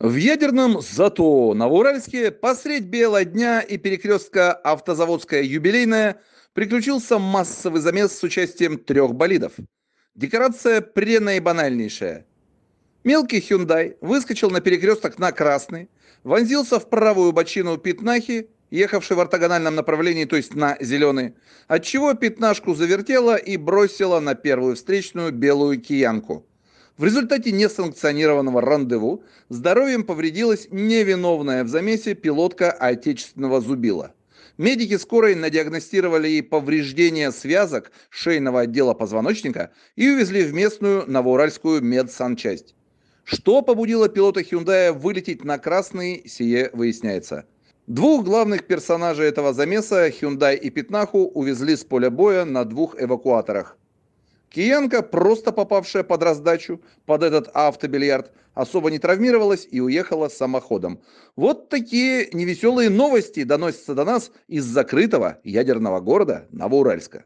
В ядерном зато на Уральске посредь бела дня и перекрестка автозаводская юбилейная приключился массовый замес с участием трех болидов. Декорация пренная и банальнейшая. Мелкий Hyundai выскочил на перекресток на красный, вонзился в правую бочину пятнахи, ехавшей в ортогональном направлении, то есть на зеленый, отчего пятнашку завертела и бросила на первую встречную белую киянку – в результате несанкционированного рандеву здоровьем повредилась невиновная в замесе пилотка отечественного зубила. Медики скорой надиагностировали ей повреждение связок шейного отдела позвоночника и увезли в местную новоуральскую медсанчасть. Что побудило пилота Hyundai вылететь на красный, сие выясняется. Двух главных персонажей этого замеса, Hyundai и Пятнаху, увезли с поля боя на двух эвакуаторах. Киянка, просто попавшая под раздачу, под этот автобильярд, особо не травмировалась и уехала самоходом. Вот такие невеселые новости доносятся до нас из закрытого ядерного города Новоуральска.